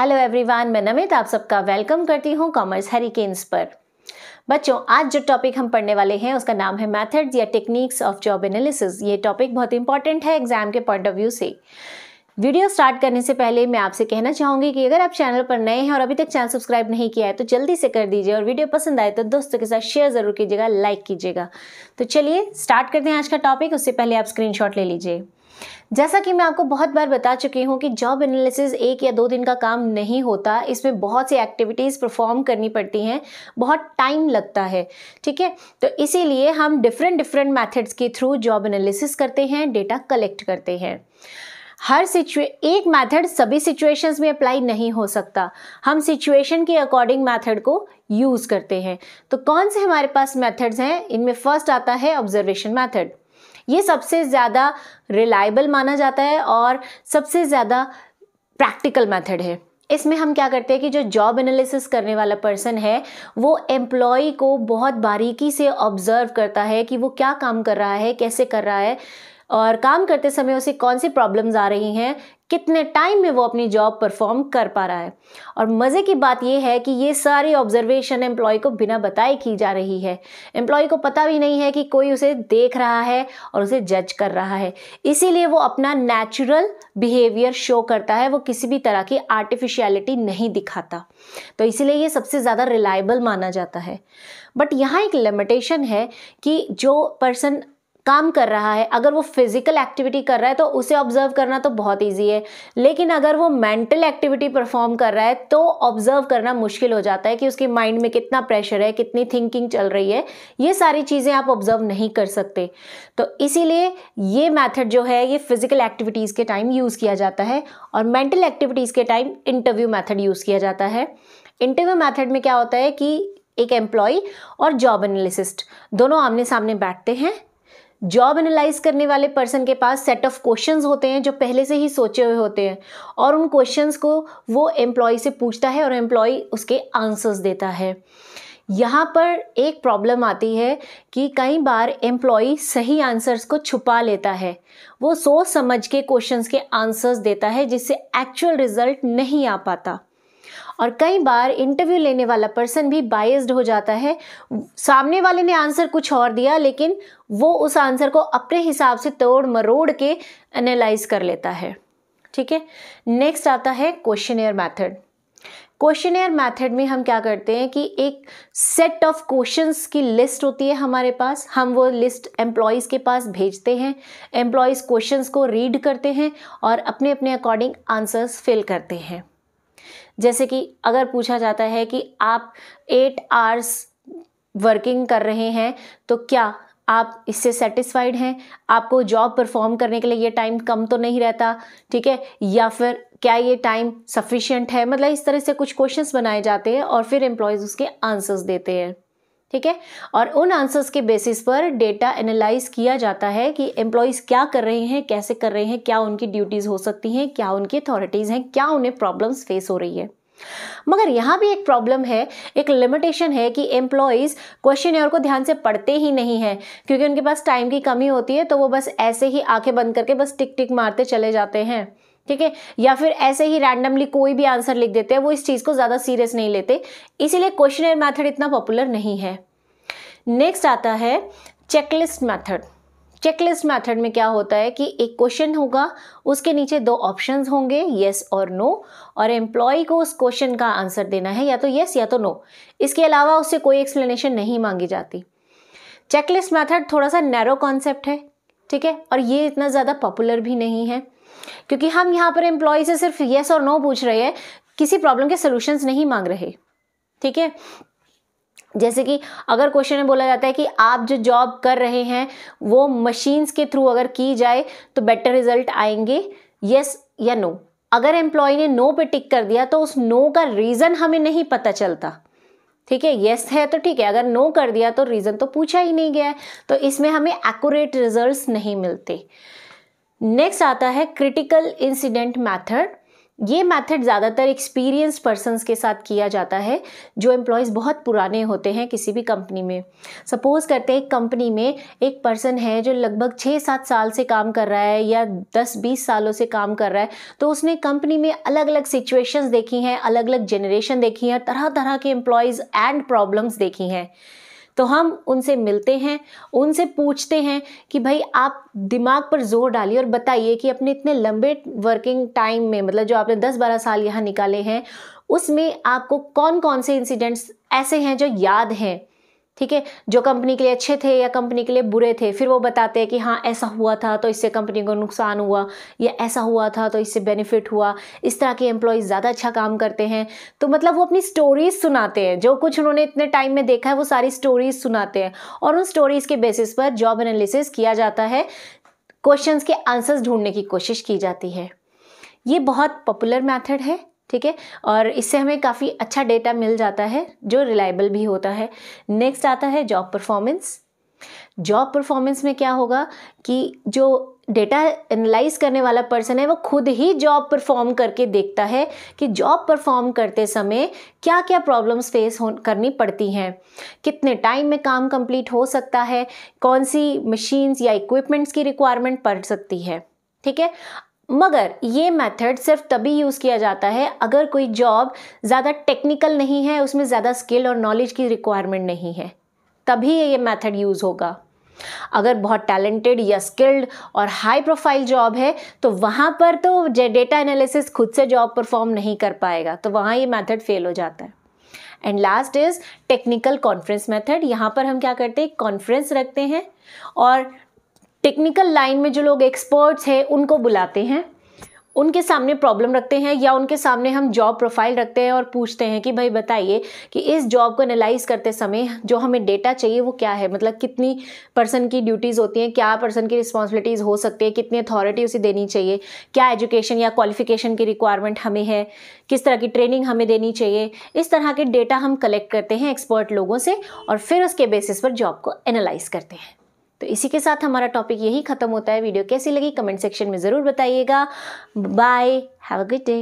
hello everyone मैं नमित आप सबका वेलकम करती हूँ कॉमर्स हेरिकेन्स पर बच्चों आज जो टॉपिक हम पढ़ने वाले हैं उसका नाम है मेथड्स या टेक्निक्स ऑफ जॉब एनालिसिस ये टॉपिक बहुत इंपॉर्टेंट है एग्जाम के पॉइंट ऑफ व्यू से वीडियो स्टार्ट करने से पहले मैं आपसे कहना चाहूँगी कि अगर आप चैनल पर नए हैं और अभी तक चैनल सब्सक्राइब नहीं किया है तो जल्दी से कर दीजिए और वीडियो पसंद आए तो दोस्तों के साथ शेयर ज़रूर कीजिएगा लाइक कीजिएगा तो चलिए स्टार्ट करते हैं आज का टॉपिक उससे पहले आप स्क्रीनशॉट ले लीजिए जैसा कि मैं आपको बहुत बार बता चुकी हूँ कि जॉब एनालिसिस एक या दो दिन का काम नहीं होता इसमें बहुत सी एक्टिविटीज़ परफॉर्म करनी पड़ती हैं बहुत टाइम लगता है ठीक है तो इसीलिए हम डिफरेंट डिफरेंट मैथड्स के थ्रू जॉब एनालिसिस करते हैं डेटा कलेक्ट करते हैं हर सिचुए एक मेथड सभी सिचुएशंस में अप्लाई नहीं हो सकता हम सिचुएशन के अकॉर्डिंग मेथड को यूज़ करते हैं तो कौन से हमारे पास मेथड्स हैं इनमें फर्स्ट आता है ऑब्जर्वेशन मेथड ये सबसे ज़्यादा रिलायबल माना जाता है और सबसे ज़्यादा प्रैक्टिकल मेथड है इसमें हम क्या करते हैं कि जो जॉब एनालिसिस करने वाला पर्सन है वो एम्प्लॉय को बहुत बारीकी से ऑब्जर्व करता है कि वो क्या काम कर रहा है कैसे कर रहा है और काम करते समय उसे कौन सी प्रॉब्लम्स आ रही हैं कितने टाइम में वो अपनी जॉब परफॉर्म कर पा रहा है और मज़े की बात यह है कि ये सारी ऑब्जर्वेशन एम्प्लॉय को बिना बताए की जा रही है एम्प्लॉय को पता भी नहीं है कि कोई उसे देख रहा है और उसे जज कर रहा है इसीलिए वो अपना नेचुरल बिहेवियर शो करता है वो किसी भी तरह की आर्टिफिशियलिटी नहीं दिखाता तो इसीलिए ये सबसे ज़्यादा रिलायबल माना जाता है बट यहाँ एक लिमिटेशन है कि जो पर्सन काम कर रहा है अगर वो फिजिकल एक्टिविटी कर रहा है तो उसे ऑब्जर्व करना तो बहुत इजी है लेकिन अगर वो मेंटल एक्टिविटी परफॉर्म कर रहा है तो ऑब्जर्व करना मुश्किल हो जाता है कि उसके माइंड में कितना प्रेशर है कितनी थिंकिंग चल रही है ये सारी चीज़ें आप ऑब्जर्व नहीं कर सकते तो इसीलिए ये मैथड जो है ये फिजिकल एक्टिविटीज़ के टाइम यूज़ किया जाता है और मेंटल एक्टिविटीज़ के टाइम इंटरव्यू मैथड यूज़ किया जाता है इंटरव्यू मैथड में क्या होता है कि एक एम्प्लॉय और जॉब एनालिसिस्ट दोनों आमने सामने बैठते हैं जॉब एनालाइज करने वाले पर्सन के पास सेट ऑफ क्वेश्चंस होते हैं जो पहले से ही सोचे हुए होते हैं और उन क्वेश्चंस को वो एम्प्लॉय से पूछता है और एम्प्लॉय उसके आंसर्स देता है यहाँ पर एक प्रॉब्लम आती है कि कई बार एम्प्लॉय सही आंसर्स को छुपा लेता है वो सोच समझ के क्वेश्चंस के आंसर्स देता है जिससे एक्चुअल रिजल्ट नहीं आ पाता और कई बार इंटरव्यू लेने वाला पर्सन भी बायस्ड हो जाता है सामने वाले ने आंसर कुछ और दिया लेकिन वो उस आंसर को अपने हिसाब से तोड़ मरोड़ के एनालाइज कर लेता है ठीक है नेक्स्ट आता है questionnaire method questionnaire method में हम क्या करते हैं कि एक सेट ऑफ क्वेश्चंस की लिस्ट होती है हमारे पास हम वो लिस्ट एम्प्लॉयज़ के पास भेजते हैं एम्प्लॉयज़ क्वेश्चंस को रीड करते हैं और अपने अपने अकॉर्डिंग आंसर्स फिल करते हैं जैसे कि अगर पूछा जाता है कि आप एट आवर्स वर्किंग कर रहे हैं तो क्या आप इससे सेटिस्फाइड हैं आपको जॉब परफॉर्म करने के लिए ये टाइम कम तो नहीं रहता ठीक है या फिर क्या ये टाइम सफिशिएंट है मतलब इस तरह से कुछ क्वेश्चंस बनाए जाते हैं और फिर एम्प्लॉयज़ उसके आंसर्स देते हैं ठीक है और उन आंसर्स के बेसिस पर डेटा एनालाइज किया जाता है कि एम्प्लॉयज़ क्या कर रहे हैं कैसे कर रहे हैं क्या उनकी ड्यूटीज़ हो सकती हैं क्या उनकी अथॉरिटीज़ हैं क्या उन्हें प्रॉब्लम्स फेस हो रही है मगर यहाँ भी एक प्रॉब्लम है एक लिमिटेशन है कि एम्प्लॉयज़ क्वेश्चन एयर को ध्यान से पढ़ते ही नहीं हैं क्योंकि उनके पास टाइम की कमी होती है तो वो बस ऐसे ही आंखें बंद करके बस टिक टिक मारते चले जाते हैं ठीक है या फिर ऐसे ही रैंडमली कोई भी आंसर लिख देते हैं वो इस चीज़ को ज़्यादा सीरियस नहीं लेते इसीलिए क्वेश्चन मैथड इतना पॉपुलर नहीं है नेक्स्ट आता है चेकलिस्ट मैथड चेकलिस्ट मेथड में क्या होता है कि एक क्वेश्चन होगा उसके नीचे दो ऑप्शंस होंगे येस और नो और एम्प्लॉय को उस क्वेश्चन का आंसर देना है या तो येस या तो नो इसके अलावा उससे कोई एक्सप्लेनेशन नहीं मांगी जाती चेकलिस्ट मेथड थोड़ा सा नैरो कॉन्सेप्ट है ठीक है और ये इतना ज़्यादा पॉपुलर भी नहीं है क्योंकि हम यहाँ पर एम्प्लॉय से सिर्फ येस और नो पूछ रहे हैं किसी प्रॉब्लम के सोल्यूशंस नहीं मांग रहे ठीक है जैसे कि अगर क्वेश्चन में बोला जाता है कि आप जो जॉब कर रहे हैं वो मशीन्स के थ्रू अगर की जाए तो बेटर रिजल्ट आएंगे येस या नो अगर एम्प्लॉय ने नो पे टिक कर दिया तो उस नो का रीज़न हमें नहीं पता चलता ठीक है येस है तो ठीक है अगर नो कर दिया तो रीज़न तो पूछा ही नहीं गया है तो इसमें हमें एक्यूरेट रिजल्ट नहीं मिलते नेक्स्ट आता है क्रिटिकल इंसिडेंट मैथड ये मेथड ज़्यादातर एक्सपीरियंस पर्सनस के साथ किया जाता है जो एम्प्लॉयज़ बहुत पुराने होते हैं किसी भी कंपनी में सपोज़ करते हैं कंपनी में एक पर्सन है जो लगभग छः सात साल से काम कर रहा है या दस बीस सालों से काम कर रहा है तो उसने कंपनी में अलग अलग सिचुएशंस देखी हैं अलग अलग जनरेशन देखी हैं तरह तरह के एम्प्लॉयज़ एंड प्रॉब्लम्स देखी हैं तो हम उनसे मिलते हैं उनसे पूछते हैं कि भाई आप दिमाग पर जोर डालिए और बताइए कि अपने इतने लंबे वर्किंग टाइम में मतलब जो आपने 10-12 साल यहाँ निकाले हैं उसमें आपको कौन कौन से इंसिडेंट्स ऐसे हैं जो याद हैं ठीक है जो कंपनी के लिए अच्छे थे या कंपनी के लिए बुरे थे फिर वो बताते हैं कि हाँ ऐसा हुआ था तो इससे कंपनी को नुकसान हुआ या ऐसा हुआ था तो इससे बेनिफिट हुआ इस तरह के एम्प्लॉयज़ ज़्यादा अच्छा काम करते हैं तो मतलब वो अपनी स्टोरीज सुनाते हैं जो कुछ उन्होंने इतने टाइम में देखा है वो सारी स्टोरीज सुनाते हैं और उन स्टोरीज़ के बेसिस पर जॉब एनालिसिस किया जाता है क्वेश्चन के आंसर्स ढूंढने की कोशिश की जाती है ये बहुत पॉपुलर मैथड है ठीक है और इससे हमें काफ़ी अच्छा डेटा मिल जाता है जो रिलायबल भी होता है नेक्स्ट आता है जॉब परफॉर्मेंस जॉब परफॉर्मेंस में क्या होगा कि जो डेटा एनालाइज करने वाला पर्सन है वो खुद ही जॉब परफॉर्म करके देखता है कि जॉब परफॉर्म करते समय क्या क्या प्रॉब्लम्स फेस हो करनी पड़ती हैं कितने टाइम में काम कंप्लीट हो सकता है कौन सी मशीन्स या इक्विपमेंट्स की रिक्वायरमेंट पड़ सकती है ठीक है मगर ये मेथड सिर्फ तभी यूज़ किया जाता है अगर कोई जॉब ज़्यादा टेक्निकल नहीं है उसमें ज़्यादा स्किल और नॉलेज की रिक्वायरमेंट नहीं है तभी ये मेथड यूज़ होगा अगर बहुत टैलेंटेड या स्किल्ड और हाई प्रोफाइल जॉब है तो वहाँ पर तो डेटा एनालिसिस खुद से जॉब परफॉर्म नहीं कर पाएगा तो वहाँ ये मेथड फेल हो जाता है and last is technical conference method यहाँ पर हम क्या करते हैं कॉन्फ्रेंस रखते हैं और टेक्निकल लाइन में जो लोग एक्सपर्ट्स हैं उनको बुलाते हैं उनके सामने प्रॉब्लम रखते हैं या उनके सामने हम जॉब प्रोफाइल रखते हैं और पूछते हैं कि भाई बताइए कि इस जॉब को एनालाइज करते समय जो हमें डेटा चाहिए वो क्या है मतलब कितनी पर्सन की ड्यूटीज़ होती हैं क्या पर्सन की रिस्पॉन्सिबिलिटीज़ हो सकती है कितनी अथॉरिटी उसे देनी चाहिए क्या एजुकेशन या क्वालिफिकेशन की रिक्वायरमेंट हमें है किस तरह की ट्रेनिंग हमें देनी चाहिए इस तरह के डेटा हम कलेक्ट करते हैं एक्सपर्ट लोगों से और फिर उसके बेसिस पर जॉब को एनालाइज करते हैं तो इसी के साथ हमारा टॉपिक यही खत्म होता है वीडियो कैसी लगी कमेंट सेक्शन में ज़रूर बताइएगा bye have a good day